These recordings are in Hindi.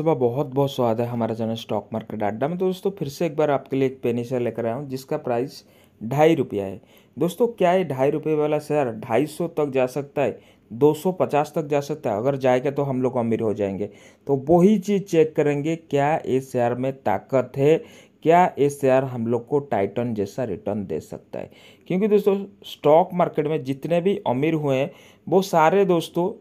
सुबह बहुत बहुत स्वाद है हमारा चैनल स्टॉक मार्केट अड्डा में तो दोस्तों फिर से एक बार आपके लिए एक पेनी शेयर लेकर आया हूँ जिसका प्राइस ढाई रुपया है दोस्तों क्या ये ढाई रुपये वाला शेयर ढाई सौ तक जा सकता है दो सौ पचास तक जा सकता है अगर जाएगा तो हम लोग अमीर हो जाएंगे तो वही चीज़ चेक करेंगे क्या इस शेयर में ताकत है क्या ये शेयर हम लोग को टाइटन जैसा रिटर्न दे सकता है क्योंकि दोस्तों स्टॉक मार्केट में जितने भी अमीर हुए हैं वो सारे दोस्तों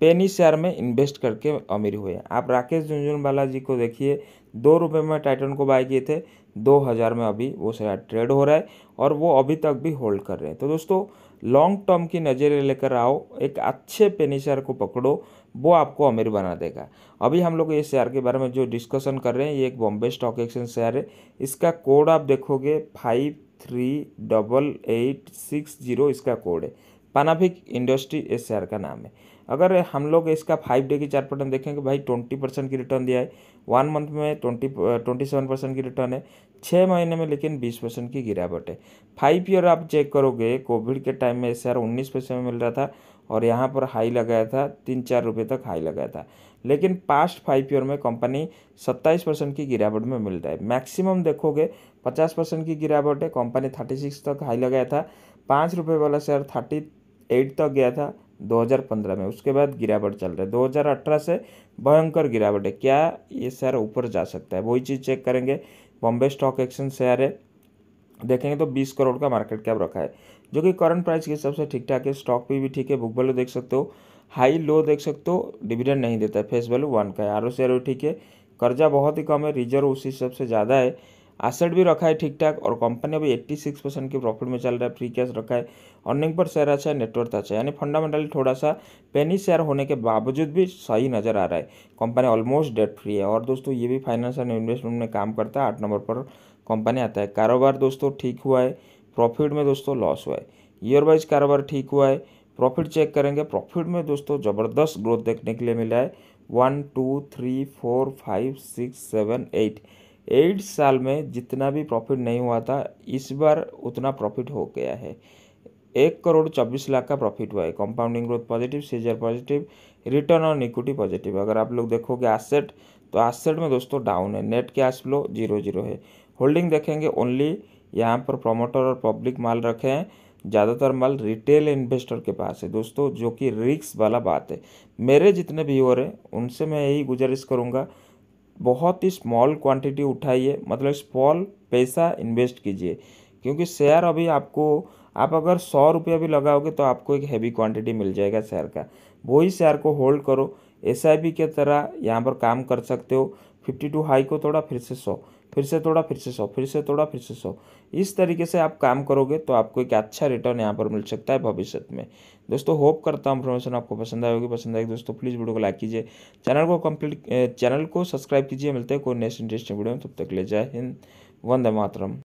पेनी शेयर में इन्वेस्ट करके अमीर हुए आप राकेश झुंझुनवाला जी को देखिए दो रुपये में टाइटन को बाय किए थे दो हज़ार में अभी वो शेयर ट्रेड हो रहा है और वो अभी तक भी होल्ड कर रहे हैं तो दोस्तों लॉन्ग टर्म की नज़र लेकर आओ एक अच्छे पेनी शेयर को पकड़ो वो आपको अमीर बना देगा अभी हम लोग ये शेयर के बारे में जो डिस्कशन कर रहे हैं ये एक बॉम्बे स्टॉक एक्सचेंज शेयर है इसका कोड आप देखोगे five three double eight six zero इसका कोड है पानाफिक इंडस्ट्री इस शेयर का नाम है अगर हम लोग इसका फाइव डे की चार पर्टन देखेंगे भाई ट्वेंटी परसेंट की रिटर्न दिया है वन मंथ में ट्वेंटी ट्वेंटी सेवन परसेंट की रिटर्न है छः महीने में लेकिन बीस परसेंट की गिरावट है फाइव ईयर आप चेक करोगे कोविड के टाइम में शेयर उन्नीस पैसे में मिल रहा था और यहाँ पर हाई लगाया था तीन चार रुपये तक हाई लगाया था लेकिन पास्ट फाइव ईयर में कंपनी सत्ताईस परसेंट की गिरावट में मिल रहा है मैक्सिमम देखोगे पचास परसेंट की गिरावट है कंपनी थर्टी सिक्स तक हाई लगाया था पाँच रुपये वाला शेयर थर्टी एट तक तो गया था 2015 में उसके बाद गिरावट चल रहा है 2018 से भयंकर गिरावट है क्या ये शेयर ऊपर जा सकता है वही चीज़ चेक करेंगे बॉम्बे स्टॉक एक्सचेंज शेयर है देखेंगे तो 20 करोड़ का मार्केट कैप रखा है जो कि करंट प्राइस के हिसाब से ठीक ठाक है स्टॉक पे भी ठीक है बुक वैल्यू देख सकते हो हाई लो देख सकते हो डिविडेंड नहीं देता है फेस वैल्यू वन का है आर शेयर ठीक है कर्जा बहुत ही कम है रिजर्व उस हिसाब से ज़्यादा है आसेट भी रखा है ठीक ठाक और कंपनी अभी एट्टी सिक्स परसेंट की प्रॉफिट में चल रहा है फ्री कैश रखा है अर्निंग पर शेयर अच्छा है नेटवर्थ अच्छा है यानी फंडामेंटली थोड़ा सा पेनी शेयर होने के बावजूद भी सही नज़र आ रहा है कंपनी ऑलमोस्ट डेट फ्री है और दोस्तों ये भी फाइनेंस एंड इन्वेस्टमेंट में काम करता है आठ नंबर पर कंपनी आता है कारोबार दोस्तों ठीक हुआ है प्रॉफिट में दोस्तों लॉस हुआ है ईयर वाइज कारोबार ठीक हुआ है प्रॉफिट चेक करेंगे प्रॉफिट में दोस्तों ज़बरदस्त ग्रोथ देखने के लिए मिला है one two three four five six seven eight eight साल में जितना भी प्रॉफिट नहीं हुआ था इस बार उतना प्रॉफिट हो गया है एक करोड़ चौबीस लाख का प्रॉफिट हुआ है कंपाउंडिंग ग्रोथ पॉजिटिव सीजर positive return on equity positive अगर आप लोग देखोगे एसेट तो एसेट में दोस्तों डाउन है net cash flow zero zero है होल्डिंग देखेंगे ओनली यहाँ पर प्रोमोटर और पब्लिक माल रखे हैं ज़्यादातर माल रिटेल इन्वेस्टर के पास है दोस्तों जो कि रिक्स वाला बात है मेरे जितने व्यूअर हैं उनसे मैं यही गुजारिश करूँगा बहुत ही स्मॉल क्वांटिटी उठाइए मतलब स्मॉल पैसा इन्वेस्ट कीजिए क्योंकि शेयर अभी आपको आप अगर सौ रुपया भी लगाओगे तो आपको एक हैवी क्वांटिटी मिल जाएगा शेयर का वही शेयर को होल्ड करो एस के तरह यहाँ पर काम कर सकते हो फिफ्टी टू हाई को थोड़ा फिर से सौ फिर से थोड़ा फिर से सौ फिर से थोड़ा फिर से सौ इस तरीके से आप काम करोगे तो आपको एक अच्छा रिटर्न यहाँ पर मिल सकता है भविष्य में दोस्तों होप करता हूँ इन्फॉर्मेशन आपको पसंद आएगी पसंद आएगी दोस्तों प्लीज़ वीडियो को लाइक कीजिए चैनल को कंप्लीट चैनल eh, को सब्सक्राइब कीजिए मिलते हैं कोई नेक्स्ट इंटरेस्टिंग वीडियो में तब तक ले जाए हिंद वंदे मातरम